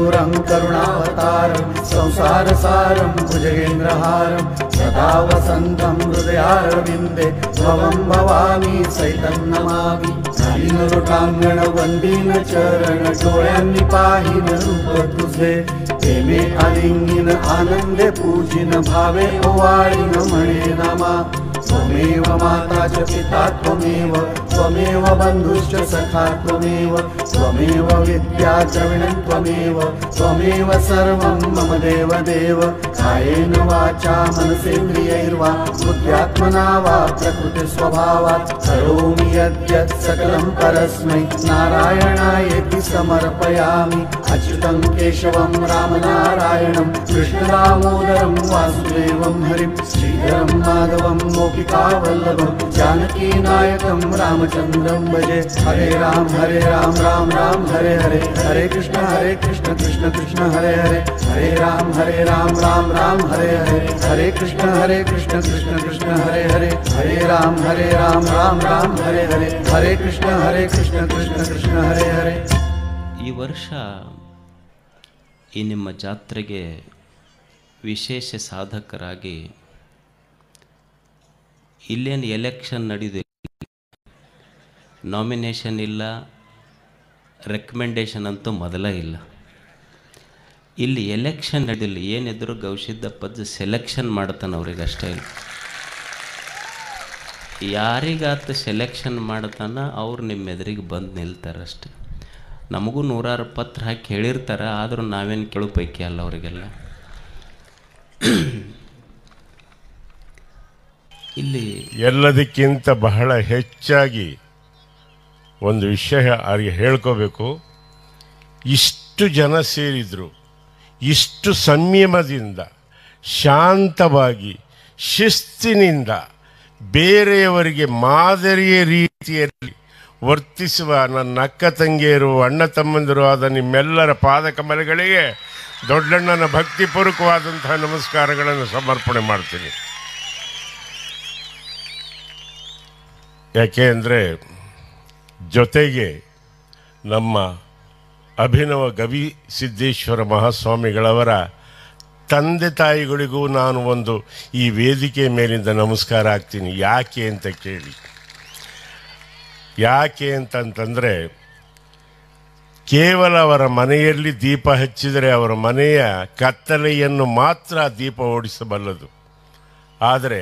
करुणावतारं संसारसारं भुजगेन्द्रहारं सदा वसन्तं हृदयारविन्दे स्वमं भवामि सैतं नमामि न लुटाङ्गणवन्दिन चरणटोळन्निपाहिन रूपतु अलिङ्गिन आनन्दे पूजिन भावे न मणे नमा स्वमेव माता च पिता त्वमेव बन्धुश्च सखा त्वमेव विद्या द्रविणं त्वमेव सर्वं मम देवदेव येन वाचा मनसेन्द्रियैर्वा बुद्ध्यात्मना वा प्रकृतिस्वभावात् करोमि यद्यत् सकलं परस्मै नारायणायति समर्पयामि अच्युतं केशवं रामनारायणं कृष्णवामोदरं वासुदेवं हरिं श्रीहरं माधवं मोकिकावल्लभं जानकीनायकं रामचन्द्रं भजे हरे राम हरे राम राम राम हरे हरे हरे कृष्ण हरे कृष्ण कृष्ण कृष्ण हरे हरे हरे राम हरे राम राम राम हरे हरे हरे कृष्ण हरे कृष्ण कृष्ण कृष्ण हरे हरे हरे राम हरे राम राम राम हरे हरे हरे कृष्ण हरे कृष्ण ಕೃಷ್ಣ ಕೃಷ್ಣ ಹರೇ ಹರೇ ಈ ವರ್ಷ ಈ ನಿಮ್ಮ ಜಾತ್ರೆಗೆ ವಿಶೇಷ ಸಾಧಕರಾಗಿ ಇಲ್ಲೇನು ಎಲೆಕ್ಷನ್ ನಡೆದಿಲ್ಲ ನಾಮಿನೇಷನ್ ಇಲ್ಲ ರೆಕಮೆಂಡೇಷನ್ ಅಂತೂ ಮೊದಲೇ ಇಲ್ಲ ಇಲ್ಲಿ ಎಲೆಕ್ಷನ್ ನಡೆಯಲಿಲ್ಲ ಏನಿದ್ರು ಗೌಶಿದ್ದಪ್ಪದ್ದು ಸೆಲೆಕ್ಷನ್ ಮಾಡ್ತಾನೆ ಅವ್ರಿಗೆ ಅಷ್ಟೇ ಇಲ್ಲ ಯಾರಿಗಾತ ಸೆಲೆಕ್ಷನ್ ಮಾಡ್ತಾನ ಅವ್ರು ನಿಮ್ಮ ಎದುರಿಗೆ ಬಂದು ಅಷ್ಟೆ ನಮಗೂ ನೂರಾರು ಪತ್ರ ಹಾಕಿ ಹೇಳಿರ್ತಾರೆ ಆದರೂ ನಾವೇನು ಕೇಳೋ ಪೈಕಿ ಅಲ್ಲ ಅವರಿಗೆಲ್ಲ ಇಲ್ಲಿ ಎಲ್ಲದಕ್ಕಿಂತ ಬಹಳ ಹೆಚ್ಚಾಗಿ ಒಂದು ವಿಷಯ ಅವ್ರಿಗೆ ಹೇಳ್ಕೋಬೇಕು ಇಷ್ಟು ಜನ ಸೇರಿದ್ರು ಇಷ್ಟು ಸಂಯಮದಿಂದ ಶಾಂತವಾಗಿ ಶಿಸ್ತಿನಿಂದ ಬೇರೆಯವರಿಗೆ ಮಾದರಿಯ ರೀತಿಯಲ್ಲಿ ವರ್ತಿಸುವ ನನ್ನ ಅಕ್ಕ ತಂಗಿಯರು ಅಣ್ಣ ತಮ್ಮಂದಿರು ಆದ ನಿಮ್ಮೆಲ್ಲರ ಪಾದಕಮಲಗಳಿಗೆ ದೊಡ್ಡಣ್ಣನ ಭಕ್ತಿಪೂರ್ವಕವಾದಂತಹ ನಮಸ್ಕಾರಗಳನ್ನು ಸಮರ್ಪಣೆ ಮಾಡ್ತೀನಿ ಯಾಕೆ ಅಂದರೆ ಜೊತೆಗೆ ನಮ್ಮ ಅಭಿನವ ಗವಿ ಸಿದ್ದೇಶ್ವರ ಮಹಾಸ್ವಾಮಿಗಳವರ ತಂದೆ ತಾಯಿಗಳಿಗೂ ನಾನು ಒಂದು ಈ ವೇದಿಕೆ ಮೇಲಿಂದ ನಮಸ್ಕಾರ ಆಗ್ತೀನಿ ಯಾಕೆ ಅಂತ ಕೇಳಿ ಯಾಕೆ ಅಂತಂತಂದರೆ ಕೇವಲ ಅವರ ಮನೆಯಲ್ಲಿ ದೀಪ ಹಚ್ಚಿದರೆ ಅವರ ಮನೆಯ ಕತ್ತಲೆಯನ್ನು ಮಾತ್ರ ದೀಪ ಓಡಿಸಬಲ್ಲದು ಆದರೆ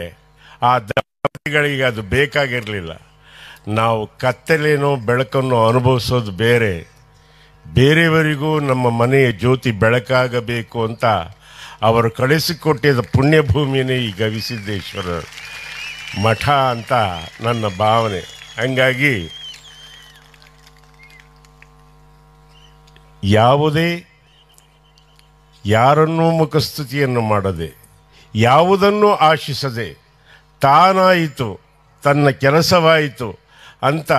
ಆ ದಂಪತಿಗಳಿಗೆ ಅದು ಬೇಕಾಗಿರಲಿಲ್ಲ ನಾವು ಕತ್ತಲೇನೋ ಬೆಳಕನ್ನು ಅನುಭವಿಸೋದು ಬೇರೆ ಬೇರೆಯವರಿಗೂ ನಮ್ಮ ಮನೆಯ ಜ್ಯೋತಿ ಬೆಳಕಾಗಬೇಕು ಅಂತ ಅವರು ಕಳಿಸಿಕೊಟ್ಟಿದ್ದ ಪುಣ್ಯಭೂಮಿಯೇ ಈ ಗವಿಸಿದ್ದೇಶ್ವರ ಮಠ ಅಂತ ನನ್ನ ಭಾವನೆ ಹಂಗಾಗಿ ಯಾವುದೇ ಯಾರನ್ನೂ ಮುಖಸ್ತುತಿಯನ್ನು ಮಾಡದೆ ಯಾವುದನ್ನು ಆಶಿಸದೆ ತಾನಾಯಿತು ತನ್ನ ಕೆಲಸವಾಯಿತು ಅಂತ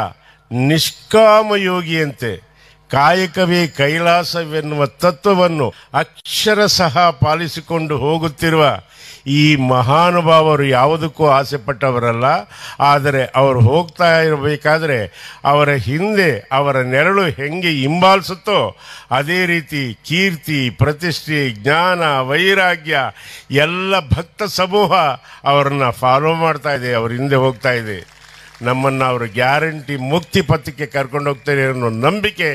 ನಿಷ್ಕಾಮಯೋಗಿಯಂತೆ ಕಾಯಕವೇ ಕೈಲಾಸವೆನ್ನುವ ತತ್ವವನ್ನು ಸಹ ಪಾಲಿಸಿಕೊಂಡು ಹೋಗುತ್ತಿರುವ ಈ ಮಹಾನುಭಾವರು ಯಾವುದಕ್ಕೂ ಆಸೆಪಟ್ಟವರಲ್ಲ ಆದರೆ ಅವರು ಹೋಗ್ತಾ ಇರಬೇಕಾದರೆ ಅವರ ಹಿಂದೆ ಅವರ ನೆರಳು ಹೆಂಗೆ ಹಿಂಬಾಲಿಸುತ್ತೋ ಅದೇ ರೀತಿ ಕೀರ್ತಿ ಪ್ರತಿಷ್ಠೆ ಜ್ಞಾನ ವೈರಾಗ್ಯ ಎಲ್ಲ ಭಕ್ತ ಸಮೂಹ ಅವರನ್ನು ಫಾಲೋ ಮಾಡ್ತಾ ಇದೆ ಅವ್ರ ಹಿಂದೆ ಹೋಗ್ತಾ ಇದೆ ನಮ್ಮನ್ನು ಅವರು ಗ್ಯಾರಂಟಿ ಮುಕ್ತಿ ಪಥಕ್ಕೆ ಕರ್ಕೊಂಡು ಹೋಗ್ತಾರೆ ಅನ್ನೋ ನಂಬಿಕೆ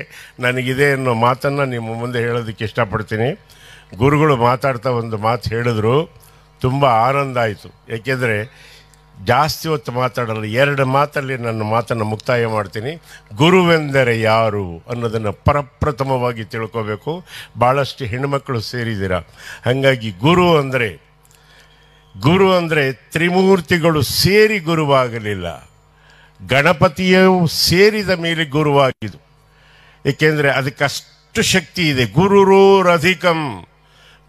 ನನಗಿದೆ ಅನ್ನೋ ಮಾತನ್ನು ನಿಮ್ಮ ಮುಂದೆ ಹೇಳೋದಕ್ಕೆ ಇಷ್ಟಪಡ್ತೀನಿ ಗುರುಗಳು ಮಾತಾಡ್ತಾ ಒಂದು ಮಾತು ಹೇಳಿದ್ರು ತುಂಬ ಆನಂದ ಆಯಿತು ಏಕೆಂದರೆ ಜಾಸ್ತಿ ಹೊತ್ತು ಮಾತಾಡಲ್ಲ ಎರಡು ಮಾತಲ್ಲಿ ನನ್ನ ಮಾತನ್ನು ಮುಕ್ತಾಯ ಮಾಡ್ತೀನಿ ಗುರುವೆಂದರೆ ಯಾರು ಅನ್ನೋದನ್ನು ಪರಪ್ರಥಮವಾಗಿ ತಿಳ್ಕೋಬೇಕು ಭಾಳಷ್ಟು ಹೆಣ್ಮಕ್ಳು ಸೇರಿದ್ದೀರ ಹಾಗಾಗಿ ಗುರು ಅಂದರೆ ಗುರು ಅಂದರೆ ತ್ರಿಮೂರ್ತಿಗಳು ಸೇರಿ ಗುರುವಾಗಲಿಲ್ಲ ಗಣಪತಿಯು ಸೇರಿದ ಮೇಲೆ ಗುರುವಾಗಿದು ಏಕೆಂದರೆ ಅದಕ್ಕಷ್ಟು ಶಕ್ತಿ ಇದೆ ಗುರುರು ರಧಿಕಂ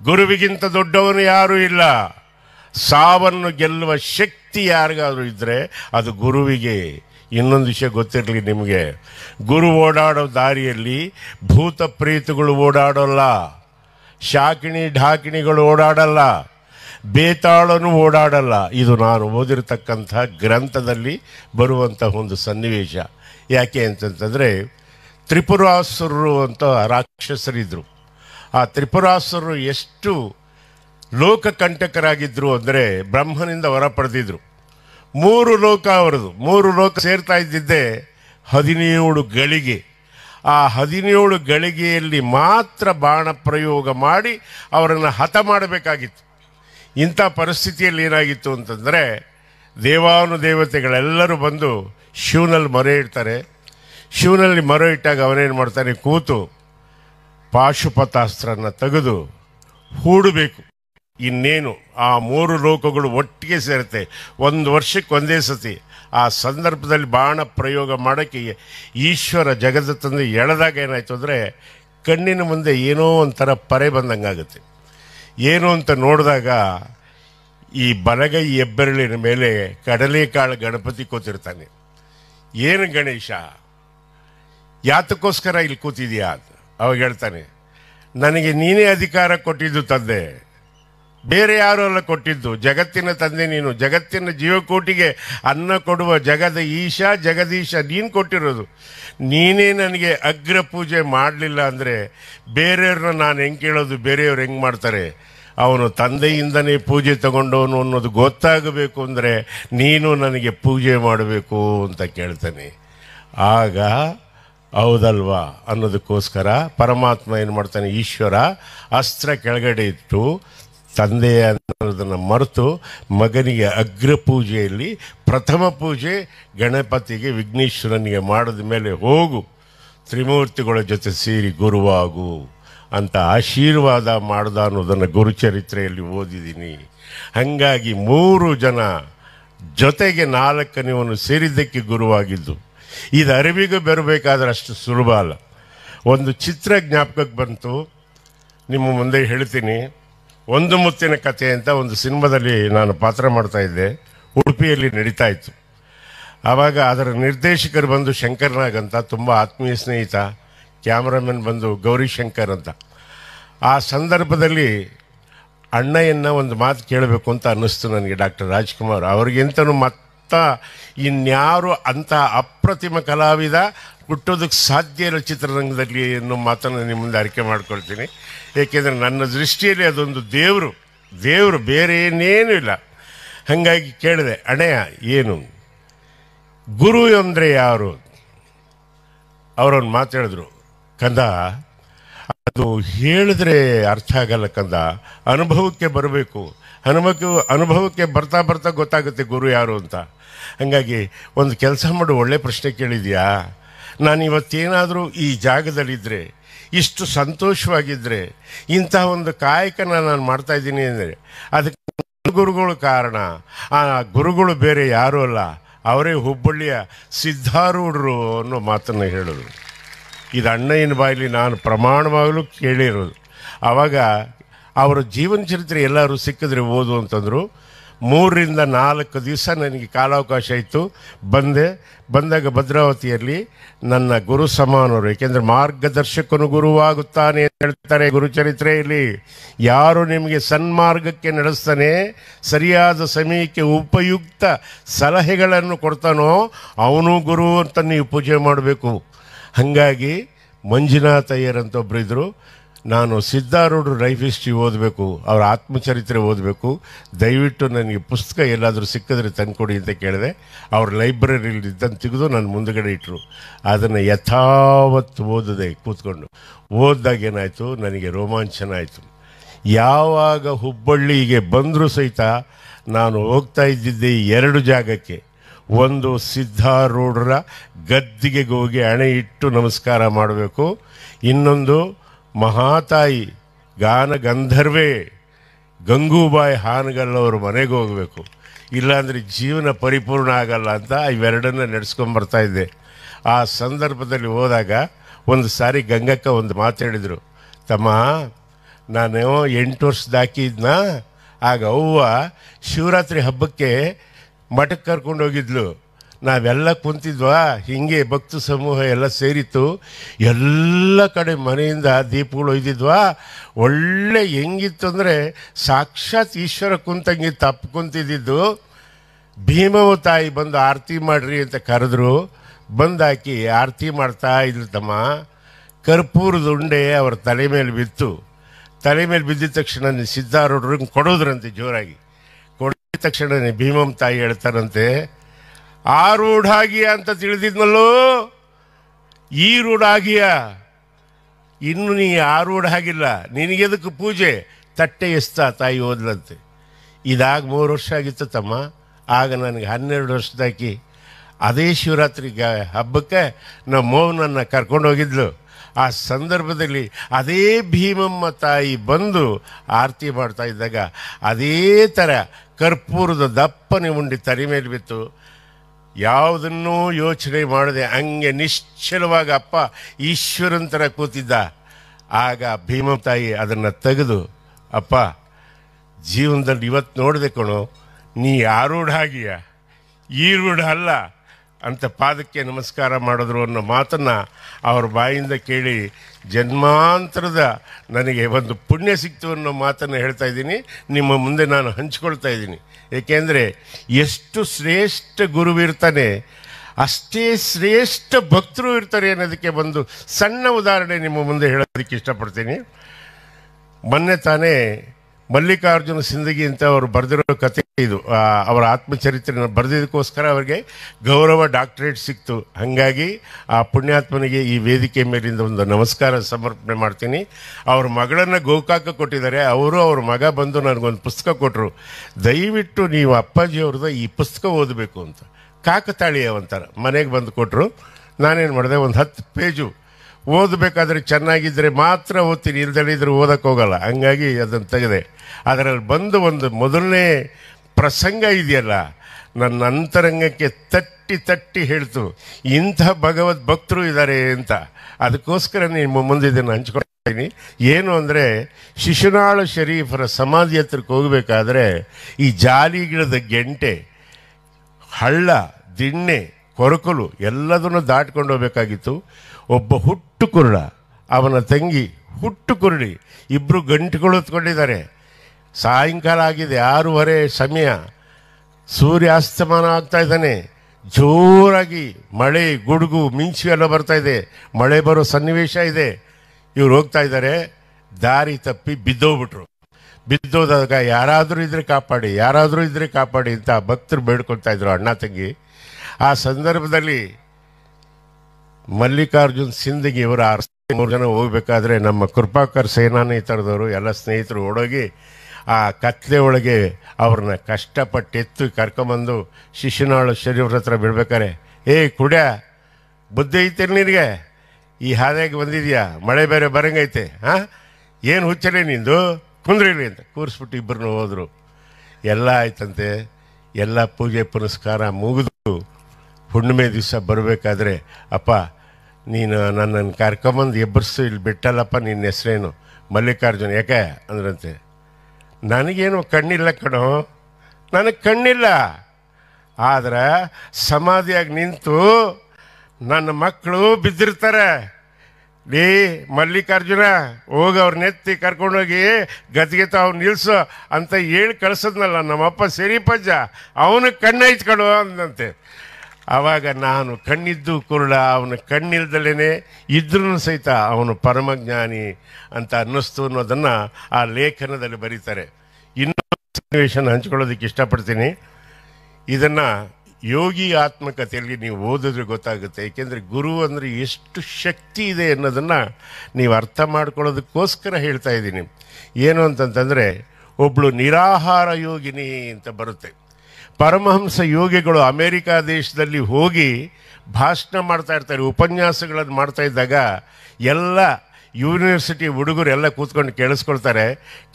ಗುರುವಿಗಿಂತ ದೊಡ್ಡವನು ಯಾರೂ ಇಲ್ಲ ಸಾವನ್ನು ಗೆಲ್ಲುವ ಶಕ್ತಿ ಯಾರಿಗಾದರೂ ಇದ್ದರೆ ಅದು ಗುರುವಿಗೆ ಇನ್ನೊಂದು ವಿಷಯ ಗೊತ್ತಿರಲಿ ನಿಮಗೆ ಗುರು ಓಡಾಡೋ ದಾರಿಯಲ್ಲಿ ಭೂತ ಪ್ರೀತಿಗಳು ಓಡಾಡೋಲ್ಲ ಶಾಕಿಣಿ ಢಾಕಿಣಿಗಳು ಓಡಾಡಲ್ಲ ಬೇತಾಳನು ಓಡಾಡಲ್ಲ ಇದು ನಾನು ಓದಿರತಕ್ಕಂಥ ಗ್ರಂಥದಲ್ಲಿ ಬರುವಂಥ ಒಂದು ಸನ್ನಿವೇಶ ಯಾಕೆ ಅಂತಂತಂದರೆ ತ್ರಿಪುರಾಸುರರು ಅಂತ ರಾಕ್ಷಸರಿದ್ದರು ಆ ತ್ರಿಪುರಾಸುರರು ಎಷ್ಟು ಲೋಕಕಂಟಕರಾಗಿದ್ದರು ಅಂದರೆ ಬ್ರಹ್ಮನಿಂದ ವರ ಪಡೆದಿದ್ರು ಮೂರು ಲೋಕ ಅವರದು ಮೂರು ಲೋಕ ಸೇರ್ತಾ ಇದ್ದಿದ್ದೆ ಹದಿನೇಳು ಗಳಿಗೆ ಆ ಹದಿನೇಳು ಗಳಿಗೆಯಲ್ಲಿ ಮಾತ್ರ ಬಾಣ ಪ್ರಯೋಗ ಮಾಡಿ ಅವರನ್ನು ಹತ ಮಾಡಬೇಕಾಗಿತ್ತು ಇಂಥ ಪರಿಸ್ಥಿತಿಯಲ್ಲಿ ಏನಾಗಿತ್ತು ಅಂತಂದರೆ ದೇವಾನು ದೇವತೆಗಳೆಲ್ಲರೂ ಬಂದು ಶಿವನಲ್ಲಿ ಮೊರೆ ಇಡ್ತಾರೆ ಶಿವನಲ್ಲಿ ಮೊರೆ ಇಟ್ಟಾಗ ಅವನೇನು ಮಾಡ್ತಾನೆ ಕೂತು ಪಾಶುಪತಾಸ್ತ್ರನ ತೆಗೆದು ಹೂಡಬೇಕು ಇನ್ನೇನು ಆ ಮೂರು ಲೋಕಗಳು ಒಟ್ಟಿಗೆ ಸೇರುತ್ತೆ ಒಂದು ವರ್ಷಕ್ಕೆ ಒಂದೇ ಸತಿ ಆ ಸಂದರ್ಭದಲ್ಲಿ ಬಾಣ ಪ್ರಯೋಗ ಮಾಡೋಕ್ಕೆ ಈಶ್ವರ ಜಗದ ತಂದು ಎಳೆದಾಗ ಏನಾಯಿತು ಅಂದರೆ ಕಣ್ಣಿನ ಮುಂದೆ ಏನೋ ಒಂಥರ ಪರೆ ಬಂದಂಗಾಗುತ್ತೆ ಏನು ಅಂತ ನೋಡಿದಾಗ ಈ ಬಲಗೈ ಹೆಬ್ಬೆರಳಿನ ಮೇಲೆ ಕಡಲೆಕಾಳು ಗಣಪತಿ ಕೂತಿರ್ತಾನೆ ಏನು ಗಣೇಶ ಯಾತಕ್ಕೋಸ್ಕರ ಇಲ್ಲಿ ಕೂತಿದೀಯಾ ಅವಾಗ ಹೇಳ್ತಾನೆ ನನಗೆ ನೀನೇ ಅಧಿಕಾರ ಕೊಟ್ಟಿದ್ದು ತಂದೆ ಬೇರೆ ಯಾರು ಅಲ್ಲ ಕೊಟ್ಟಿದ್ದು ಜಗತ್ತಿನ ತಂದೆ ನೀನು ಜಗತ್ತಿನ ಜೀವಕೋಟಿಗೆ ಅನ್ನ ಕೊಡುವ ಜಗದ ಈಶಾ ಜಗದೀಶ ನೀನು ಕೊಟ್ಟಿರೋದು ನೀನೇ ನನಗೆ ಅಗ್ರ ಪೂಜೆ ಮಾಡಲಿಲ್ಲ ಅಂದರೆ ಬೇರೆಯವ್ರನ್ನ ನಾನು ಹೆಂಗೆ ಕೇಳೋದು ಬೇರೆಯವ್ರು ಹೆಂಗೆ ಮಾಡ್ತಾರೆ ಅವನು ತಂದೆಯಿಂದನೇ ಪೂಜೆ ತಗೊಂಡವನು ಅನ್ನೋದು ಗೊತ್ತಾಗಬೇಕು ಅಂದರೆ ನೀನು ನನಗೆ ಪೂಜೆ ಮಾಡಬೇಕು ಅಂತ ಕೇಳ್ತಾನೆ ಆಗ ಹೌದಲ್ವಾ ಅನ್ನೋದಕ್ಕೋಸ್ಕರ ಪರಮಾತ್ಮ ಏನು ಮಾಡ್ತಾನೆ ಈಶ್ವರ ಅಸ್ತ್ರ ಕೆಳಗಡೆ ಇಟ್ಟು ತಂದೆಯ ಅನ್ನೋದನ್ನು ಮರೆತು ಮಗನಿಗೆ ಅಗ್ರ ಪೂಜೆಯಲ್ಲಿ ಪ್ರಥಮ ಪೂಜೆ ಗಣಪತಿಗೆ ವಿಘ್ನೇಶ್ವರನಿಗೆ ಮಾಡಿದ ಮೇಲೆ ಹೋಗು ತ್ರಿಮೂರ್ತಿಗಳ ಜೊತೆ ಸೇರಿ ಗುರುವಾಗು ಅಂತ ಆಶೀರ್ವಾದ ಮಾಡ್ದ ಅನ್ನೋದನ್ನು ಗುರುಚರಿತ್ರೆಯಲ್ಲಿ ಓದಿದ್ದೀನಿ ಹಂಗಾಗಿ ಮೂರು ಜನ ಜೊತೆಗೆ ನಾಲ್ಕನೇವನು ಸೇರಿದ್ದಕ್ಕೆ ಗುರುವಾಗಿದ್ದು ಇದು ಅರಿವಿಗೂ ಬರಬೇಕಾದ್ರೆ ಅಷ್ಟು ಸುಲಭ ಅಲ್ಲ ಒಂದು ಚಿತ್ರ ಜ್ಞಾಪಕಕ್ಕೆ ಬಂತು ನಿಮ್ಮ ಮುಂದೆ ಹೇಳ್ತೀನಿ ಒಂದು ಮುತ್ತಿನ ಕಥೆ ಅಂತ ಒಂದು ಸಿನಿಮಾದಲ್ಲಿ ನಾನು ಪಾತ್ರ ಮಾಡ್ತಾ ಇದ್ದೆ ಉಡುಪಿಯಲ್ಲಿ ನಡೀತಾ ಇತ್ತು ಆವಾಗ ಅದರ ನಿರ್ದೇಶಕರು ಬಂದು ಶಂಕರ್ ಅಂತ ತುಂಬ ಆತ್ಮೀಯ ಸ್ನೇಹಿತ ಕ್ಯಾಮ್ರಾಮನ್ ಬಂದು ಗೌರಿ ಶಂಕರ್ ಅಂತ ಆ ಸಂದರ್ಭದಲ್ಲಿ ಅಣ್ಣಯ್ಯನ ಒಂದು ಮಾತು ಕೇಳಬೇಕು ಅಂತ ಅನ್ನಿಸ್ತು ನನಗೆ ಡಾಕ್ಟರ್ ರಾಜ್ಕುಮಾರ್ ಅವ್ರಿಗಿಂತನೂ ಮತ್ತೆ ಅತ್ತ ಇನ್ಯಾರು ಅಂಥ ಅಪ್ರತಿಮ ಕಲಾವಿದ ಹುಟ್ಟೋದಕ್ಕೆ ಸಾಧ್ಯ ಇಲ್ಲ ಚಿತ್ರರಂಗದಲ್ಲಿ ಎನ್ನುವ ಮಾತನ್ನು ನಿಮ್ಮ ಮುಂದೆ ಅರಿಕೆ ಮಾಡ್ಕೊಳ್ತೀನಿ ಏಕೆಂದರೆ ನನ್ನ ದೃಷ್ಟಿಯಲ್ಲಿ ಅದೊಂದು ದೇವರು ದೇವರು ಬೇರೆ ಏನೇನೂ ಇಲ್ಲ ಹಾಗಾಗಿ ಕೇಳಿದೆ ಅಣೆಯ ಏನು ಗುರು ಅಂದರೆ ಯಾರು ಅವರೊಂದು ಮಾತಾಡಿದ್ರು ಕಂದ ಅದು ಹೇಳಿದ್ರೆ ಅರ್ಥ ಆಗಲ್ಲ ಕಂದ ಅನುಭವಕ್ಕೆ ಬರಬೇಕು ಹನುಮಕ್ಕೆ ಅನುಭವಕ್ಕೆ ಬರ್ತಾ ಬರ್ತಾ ಗೊತ್ತಾಗುತ್ತೆ ಗುರು ಯಾರು ಅಂತ ಹಾಗಾಗಿ ಒಂದು ಕೆಲಸ ಮಾಡು ಒಳ್ಳೆ ಪ್ರಶ್ನೆ ಕೇಳಿದೆಯಾ ನಾನು ಇವತ್ತೇನಾದರೂ ಈ ಜಾಗದಲ್ಲಿದ್ದರೆ ಇಷ್ಟು ಸಂತೋಷವಾಗಿದ್ದರೆ ಇಂತಹ ಒಂದು ಕಾಯಕನ ನಾನು ಮಾಡ್ತಾ ಇದ್ದೀನಿ ಅಂದರೆ ಅದಕ್ಕೆ ಗುರುಗಳು ಕಾರಣ ಆ ಗುರುಗಳು ಬೇರೆ ಯಾರೂ ಅಲ್ಲ ಅವರೇ ಹುಬ್ಬಳ್ಳಿಯ ಸಿದ್ಧಾರೂಢರು ಅನ್ನೋ ಮಾತನ್ನು ಹೇಳೋದು ಇದು ಅಣ್ಣಯ್ಯನ ಬಾಯಲ್ಲಿ ನಾನು ಪ್ರಮಾಣವಾಗಲೂ ಕೇಳಿರೋದು ಆವಾಗ ಅವರ ಜೀವನ ಚರಿತ್ರೆ ಎಲ್ಲರೂ ಸಿಕ್ಕಿದ್ರೆ ಓದು ಅಂತಂದರು ಮೂರರಿಂದ ನಾಲ್ಕು ದಿವಸ ನನಗೆ ಕಾಲಾವಕಾಶ ಇತ್ತು ಬಂದೆ ಬಂದಾಗ ಭದ್ರಾವತಿಯಲ್ಲಿ ನನ್ನ ಗುರು ಸಮಾನರು ಏಕೆಂದರೆ ಮಾರ್ಗದರ್ಶಕನು ಗುರುವಾಗುತ್ತಾನೆ ಅಂತ ಹೇಳ್ತಾರೆ ಗುರುಚರಿತ್ರೆಯಲ್ಲಿ ಯಾರು ನಿಮಗೆ ಸನ್ಮಾರ್ಗಕ್ಕೆ ನಡೆಸ್ತಾನೆ ಸರಿಯಾದ ಸಮಯಕ್ಕೆ ಉಪಯುಕ್ತ ಸಲಹೆಗಳನ್ನು ಕೊಡ್ತಾನೋ ಅವನು ಗುರು ಅಂತ ನೀವು ಪೂಜೆ ಮಾಡಬೇಕು ಹಾಗಾಗಿ ಮಂಜುನಾಥಯ್ಯರಂತ ಒಬ್ಬರಿದ್ದರು ನಾನು ಸಿದ್ಧಾರೂಢ ಲೈಫ್ ಹಿಸ್ಟ್ರಿ ಓದಬೇಕು ಅವರ ಆತ್ಮಚರಿತ್ರೆ ಓದಬೇಕು ದಯವಿಟ್ಟು ನನಗೆ ಪುಸ್ತಕ ಎಲ್ಲಾದರೂ ಸಿಕ್ಕಿದ್ರೆ ತಂದುಕೊಡಿ ಅಂತ ಕೇಳಿದೆ ಅವ್ರ ಲೈಬ್ರರಿಲಿ ಇದ್ದಂತ ತೆಗೆದು ನಾನು ಮುಂದಗಡೆ ಇಟ್ಟರು ಅದನ್ನು ಯಥಾವತ್ತು ಓದಿದೆ ಕೂತ್ಕೊಂಡು ಓದಿದಾಗ ಏನಾಯಿತು ನನಗೆ ರೋಮಾಂಚನ ಆಯಿತು ಯಾವಾಗ ಹುಬ್ಬಳ್ಳಿಗೆ ಬಂದರೂ ಸಹಿತ ನಾನು ಹೋಗ್ತಾ ಇದ್ದಿದ್ದೆ ಎರಡು ಜಾಗಕ್ಕೆ ಒಂದು ಸಿದ್ಧಾರೂಢರ ಗದ್ದಿಗೆ ಹೋಗಿ ಅಣೆ ಇಟ್ಟು ನಮಸ್ಕಾರ ಮಾಡಬೇಕು ಇನ್ನೊಂದು ಮಹಾತಾಯಿ ಗಾನ ಗಂಧರ್ವೇ ಗಂಗೂಬಾಯಿ ಹಾನಗಲ್ಲವರು ಮನೆಗೆ ಹೋಗಬೇಕು ಇಲ್ಲಾಂದರೆ ಜೀವನ ಪರಿಪೂರ್ಣ ಆಗಲ್ಲ ಅಂತ ಇವೆರಡನ್ನ ನಡೆಸ್ಕೊಂಬರ್ತಾ ಇದ್ದೆ ಆ ಸಂದರ್ಭದಲ್ಲಿ ಹೋದಾಗ ಒಂದು ಸಾರಿ ಗಂಗಕ್ಕ ಒಂದು ಮಾತು ಹೇಳಿದರು ತಮ್ಮ ನಾನು ಎಂಟು ದಾಕಿದ್ನ ಆಗ ಅವ್ವ ಶಿವರಾತ್ರಿ ಹಬ್ಬಕ್ಕೆ ಮಠಕ್ಕೆ ಕರ್ಕೊಂಡು ಹೋಗಿದ್ಲು ನಾವೆಲ್ಲ ಕುಂತಿದ್ವಾ ಹೀಗೆ ಭಕ್ತ ಸಮೂಹ ಎಲ್ಲ ಸೇರಿತ್ತು ಎಲ್ಲ ಕಡೆ ಮನೆಯಿಂದ ದೀಪಗಳು ಒಯ್ದಿದ್ವಾ ಒಳ್ಳೆ ಹೆಂಗಿತ್ತು ಅಂದರೆ ಸಾಕ್ಷಾತ್ ಈಶ್ವರ ಕುಂತಂಗೆ ತಪ್ಪು ಕುಂತಿದ್ದಿದ್ದು ಭೀಮವ ತಾಯಿ ಬಂದು ಆರತಿ ಮಾಡ್ರಿ ಅಂತ ಕರೆದ್ರು ಬಂದಾಕಿ ಆರತಿ ಮಾಡ್ತಾ ಇದ್ರು ತಮ್ಮ ಕರ್ಪೂರದ ಉಂಡೆ ಅವ್ರ ತಲೆ ಮೇಲೆ ಬಿತ್ತು ತಲೆ ಮೇಲೆ ಬಿದ್ದಿದ ತಕ್ಷಣ ಸಿದ್ಧಾರೂಢರಿಗೆ ಕೊಡೋದ್ರಂತೆ ಜೋರಾಗಿ ಕೊಡಿದ ತಕ್ಷಣ ಭೀಮಂ ತಾಯಿ ಹೇಳ್ತಾರಂತೆ ಆ ಆಗಿಯಾ ಅಂತ ತಿಳಿದಿದ್ನಲ್ಲೋ ಈ ರೂಢಾಗಿಯ ಇನ್ನು ನೀ ಆ ರೂಢಾಗಿಲ್ಲ ನಿನಗೆದಕ್ಕೆ ಪೂಜೆ ತಟ್ಟೆ ಎಸ್ತ ತಾಯಿ ಓದ್ಲಂತೆ ಇದಾಗ ಮೂರು ವರ್ಷ ಆಗಿತ್ತು ತಮ್ಮ ಆಗ ನನಗೆ ಹನ್ನೆರಡು ವರ್ಷದಾಕಿ ಅದೇ ಶಿವರಾತ್ರಿ ಗ ಹಬ್ಬಕ್ಕೆ ನಮ್ಮ ಮೋವನನ್ನು ಕರ್ಕೊಂಡು ಹೋಗಿದ್ಲು ಆ ಸಂದರ್ಭದಲ್ಲಿ ಅದೇ ಭೀಮಮ್ಮ ತಾಯಿ ಬಂದು ಆರತಿ ಮಾಡ್ತಾ ಇದ್ದಾಗ ಅದೇ ಥರ ಕರ್ಪೂರದ ದಪ್ಪನೆ ಉಂಡಿ ತಲೆ ಮೇಲೆ ಬಿತ್ತು ಯಾವುದನ್ನೂ ಯೋಚನೆ ಮಾಡದೆ ಹಂಗೆ ನಿಶ್ಚಲವಾಗಿ ಅಪ್ಪ ಈಶ್ವರನ ಥರ ಕೂತಿದ್ದ ಆಗ ಭೀಮ ತಾಯಿ ಅದನ್ನು ತೆಗೆದು ಅಪ್ಪ ಜೀವನದಲ್ಲಿ ಇವತ್ತು ನೋಡಿದೆ ಕಣೋ ನೀ ಆರೂಢ ಆಗಿಯ ರೂಢ ಅಲ್ಲ ಅಂತ ಪಾದಕ್ಕೆ ನಮಸ್ಕಾರ ಮಾಡಿದ್ರು ಅನ್ನೋ ಮಾತನ್ನು ಅವ್ರ ಬಾಯಿಂದ ಕೇಳಿ ಜನ್ಮಾಂತರದ ನನಗೆ ಒಂದು ಪುಣ್ಯ ಸಿಕ್ತು ಅನ್ನೋ ಮಾತನ್ನು ಹೇಳ್ತಾ ಇದ್ದೀನಿ ನಿಮ್ಮ ಮುಂದೆ ನಾನು ಹಂಚ್ಕೊಳ್ತಾ ಇದ್ದೀನಿ ಏಕೆಂದರೆ ಎಷ್ಟು ಶ್ರೇಷ್ಠ ಗುರುವಿರ್ತಾನೆ ಅಷ್ಟೇ ಶ್ರೇಷ್ಠ ಭಕ್ತರು ಇರ್ತಾರೆ ಅನ್ನೋದಕ್ಕೆ ಒಂದು ಸಣ್ಣ ಉದಾಹರಣೆ ನಿಮ್ಮ ಮುಂದೆ ಹೇಳೋದಕ್ಕೆ ಇಷ್ಟಪಡ್ತೀನಿ ಮೊನ್ನೆ ತಾನೇ ಮಲ್ಲಿಕಾರ್ಜುನ ಸಿಂದಗಿ ಅಂತ ಅವರು ಬರೆದಿರೋ ಕತೆ ಇದು ಅವರ ಆತ್ಮಚರಿತ್ರೆಯನ್ನು ಬರೆದಿದ್ದಕ್ಕೋಸ್ಕರ ಅವರಿಗೆ ಗೌರವ ಡಾಕ್ಟರೇಟ್ ಸಿಕ್ತು ಹಾಗಾಗಿ ಆ ಪುಣ್ಯಾತ್ಮನಿಗೆ ಈ ವೇದಿಕೆ ಮೇಲಿಂದ ಒಂದು ನಮಸ್ಕಾರ ಸಮರ್ಪಣೆ ಮಾಡ್ತೀನಿ ಅವ್ರ ಮಗಳನ್ನು ಗೋಕಾಕ ಕೊಟ್ಟಿದ್ದಾರೆ ಅವರು ಅವ್ರ ಮಗ ಬಂದು ನನಗೊಂದು ಪುಸ್ತಕ ಕೊಟ್ಟರು ದಯವಿಟ್ಟು ನೀವು ಅಪ್ಪಾಜಿ ಅವ್ರದ್ದು ಈ ಪುಸ್ತಕ ಓದಬೇಕು ಅಂತ ಕಾಕತಾಳೀಯ ಒಂಥರ ಮನೆಗೆ ಬಂದು ಕೊಟ್ಟರು ನಾನೇನು ಮಾಡಿದೆ ಒಂದು ಹತ್ತು ಪೇಜು ಓದಬೇಕಾದ್ರೆ ಚೆನ್ನಾಗಿದ್ದರೆ ಮಾತ್ರ ಓದ್ತೀನಿ ಇಲ್ದಲೆ ಇದ್ರೆ ಓದಕ್ಕೆ ಹೋಗಲ್ಲ ಹಂಗಾಗಿ ಅದನ್ನು ತೆಗೆದೆ ಅದರಲ್ಲಿ ಬಂದು ಒಂದು ಮೊದಲನೇ ಪ್ರಸಂಗ ಇದೆಯಲ್ಲ ನನ್ನ ಅಂತರಂಗಕ್ಕೆ ತಟ್ಟಿ ತಟ್ಟಿ ಹೇಳ್ತು ಇಂಥ ಭಗವದ್ ಭಕ್ತರು ಇದ್ದಾರೆ ಅಂತ ಅದಕ್ಕೋಸ್ಕರ ನಿಮ್ಮ ಮುಂದೆ ಇದನ್ನು ಹಂಚ್ಕೊಳ್ತೀನಿ ಏನು ಅಂದರೆ ಶಿಶುನಾಳ ಶರೀಫರ ಸಮಾಧಿ ಹತ್ರಕ್ಕೆ ಹೋಗಬೇಕಾದ್ರೆ ಈ ಜಾಲಿ ಗಿಡದ ಗೆಂಟೆ ಹಳ್ಳ ದಿಣ್ಣೆ ಕೊರಕಲು ಎಲ್ಲದನ್ನು ದಾಟ್ಕೊಂಡು ಹೋಗಬೇಕಾಗಿತ್ತು ಒಬ್ಬ ಹುಟ್ಟು ಹುಟ್ಟು ಕುರುಡ ಅವನ ತಂಗಿ ಹುಟ್ಟು ಕುರುಡಿ ಇಬ್ಬರು ಗಂಟುಗಳು ಹೊತ್ಕೊಂಡಿದ್ದಾರೆ ಸಾಯಂಕಾಲ ಆಗಿದೆ ಆರೂವರೆ ಸಮಯ ಸೂರ್ಯಾಸ್ತಮಾನ ಆಗ್ತಾ ಇದ್ದಾನೆ ಜೋರಾಗಿ ಮಳೆ ಗುಡುಗು ಮಿಂಚು ಎಲ್ಲ ಬರ್ತಾ ಇದೆ ಮಳೆ ಬರೋ ಸನ್ನಿವೇಶ ಇದೆ ಇವ್ರು ಹೋಗ್ತಾ ಇದ್ದಾರೆ ದಾರಿ ತಪ್ಪಿ ಬಿದ್ದೋಗ್ಬಿಟ್ರು ಬಿದ್ದೋದಾಗ ಯಾರಾದರೂ ಇದ್ರೆ ಕಾಪಾಡಿ ಯಾರಾದರೂ ಇದ್ರೆ ಕಾಪಾಡಿ ಅಂತ ಭಕ್ತರು ಬೇಡ್ಕೊಳ್ತಾ ಇದ್ರು ಅಣ್ಣ ತಂಗಿ ಆ ಸಂದರ್ಭದಲ್ಲಿ ಮಲ್ಲಿಕಾರ್ಜುನ್ ಸಿಂಧಿಗೆ ಇವರು ಆರ್ ಮೂರು ಜನ ಹೋಗ್ಬೇಕಾದ್ರೆ ನಮ್ಮ ಕೃಪಾಕರ್ ಥರದವರು ಎಲ್ಲ ಸ್ನೇಹಿತರು ಓಡೋಗಿ ಆ ಕತ್ಲೆ ಒಳಗೆ ಅವ್ರನ್ನ ಕಷ್ಟಪಟ್ಟು ಎತ್ತು ಕರ್ಕೊಂಬಂದು ಶಿಶುನಾಳು ಶರೀಫ್ರ ಹತ್ರ ಬಿಡ್ಬೇಕಾರೆ ಏ ಕುಡ್ಯ ಬುದ್ಧಿ ಐತಿರಿ ನಿನಗೆ ಈ ಹಾದಿಯಾಗಿ ಬಂದಿದೆಯಾ ಮಳೆ ಬೇರೆ ಬರಂಗೈತೆ ಹಾಂ ಏನು ಹುಚ್ಚರಿ ನಿಂದು ಕುಂದ್ರಿಲಿ ಅಂತ ಕೂರಿಸ್ಬಿಟ್ಟು ಇಬ್ಬರನ್ನು ಹೋದರು ಎಲ್ಲ ಆಯ್ತಂತೆ ಎಲ್ಲ ಪೂಜೆ ಪುನಸ್ಕಾರ ಮುಗಿದು ಹುಣ್ಣಿಮೆ ದಿವಸ ಬರಬೇಕಾದ್ರೆ ಅಪ್ಪ ನೀನು ನನ್ನನ್ನು ಕರ್ಕೊಂಬಂದು ಎಬ್ಬರಿಸು ಇಲ್ಲಿ ಬಿಟ್ಟಲ್ಲಪ್ಪ ನಿನ್ನ ಹೆಸ್ರೇನು ಮಲ್ಲಿಕಾರ್ಜುನ್ ಯಾಕೆ ಅಂದ್ರಂತೆ ನನಗೇನು ಕಣ್ಣಿಲ್ಲ ಕಣೋ ನನಗೆ ಕಣ್ಣಿಲ್ಲ ಆದರೆ ಸಮಾಧಿಯಾಗಿ ನಿಂತು ನನ್ನ ಮಕ್ಕಳು ಬಿದ್ದಿರ್ತಾರೆ ಲೀ ಮಲ್ಲಿಕಾರ್ಜುನ ಹೋಗಿ ಅವ್ರನ್ನ ಎತ್ತಿ ಕರ್ಕೊಂಡೋಗಿ ಗದ್ಗೆತ ಅವ್ರು ನಿಲ್ಸು ಅಂತ ಹೇಳಿ ಕಳಿಸಿದ್ನಲ್ಲ ನಮ್ಮಪ್ಪ ಸಿರಿಪಜ್ಜ ಅವನಿಗೆ ಕಣ್ಣು ಇಚ್ಕೊಂಡು ಅಂದಂತೆ ಆವಾಗ ನಾನು ಕಣ್ಣಿದ್ದು ಕುರುಳ ಅವನ ಕಣ್ಣಿಲ್ದಲೇ ಇದ್ರೂ ಸಹಿತ ಅವನು ಪರಮಜ್ಞಾನಿ ಅಂತ ಅನ್ನಿಸ್ತು ಅನ್ನೋದನ್ನು ಆ ಲೇಖನದಲ್ಲಿ ಬರೀತಾರೆ ಇನ್ನೊಂದು ಸನ್ನಿವೇಶನ ಹಂಚ್ಕೊಳ್ಳೋದಕ್ಕೆ ಇಷ್ಟಪಡ್ತೀನಿ ಇದನ್ನು ಯೋಗಿ ಆತ್ಮಕತೆಯಲ್ಲಿ ನೀವು ಓದಿದ್ರೆ ಗೊತ್ತಾಗುತ್ತೆ ಏಕೆಂದರೆ ಗುರು ಅಂದರೆ ಎಷ್ಟು ಶಕ್ತಿ ಇದೆ ಅನ್ನೋದನ್ನು ನೀವು ಅರ್ಥ ಮಾಡ್ಕೊಳ್ಳೋದಕ್ಕೋಸ್ಕರ ಹೇಳ್ತಾ ಇದ್ದೀನಿ ಏನು ಅಂತಂತಂದರೆ ಒಬ್ಬಳು ನಿರಾಹಾರ ಯೋಗಿನಿ ಅಂತ ಬರುತ್ತೆ ಪರಮಹಂಸ ಯೋಗಿಗಳು ಅಮೇರಿಕಾ ದೇಶದಲ್ಲಿ ಹೋಗಿ ಭಾಷಣ ಮಾಡ್ತಾ ಇರ್ತಾರೆ ಉಪನ್ಯಾಸಗಳನ್ನು ಮಾಡ್ತಾ ಇದ್ದಾಗ ಎಲ್ಲ ಯೂನಿವರ್ಸಿಟಿ ಹುಡುಗರು ಎಲ್ಲ ಕೂತ್ಕೊಂಡು ಕೇಳಿಸ್ಕೊಳ್ತಾರೆ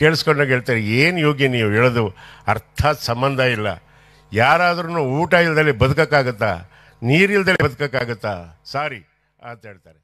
ಕೇಳಿಸ್ಕೊಂಡಾಗ ಹೇಳ್ತಾರೆ ಏನು ಯೋಗಿ ನೀವು ಹೇಳೋದು ಅರ್ಥ ಸಂಬಂಧ ಇಲ್ಲ ಯಾರಾದ್ರೂ ಊಟ ಇಲ್ಲದೆ ಬದುಕೋಕ್ಕಾಗತ್ತಾ ನೀರಿಲ್ದಲೆ ಬದುಕೋಕ್ಕಾಗತ್ತಾ ಸಾರಿ ಅಂತ ಹೇಳ್ತಾರೆ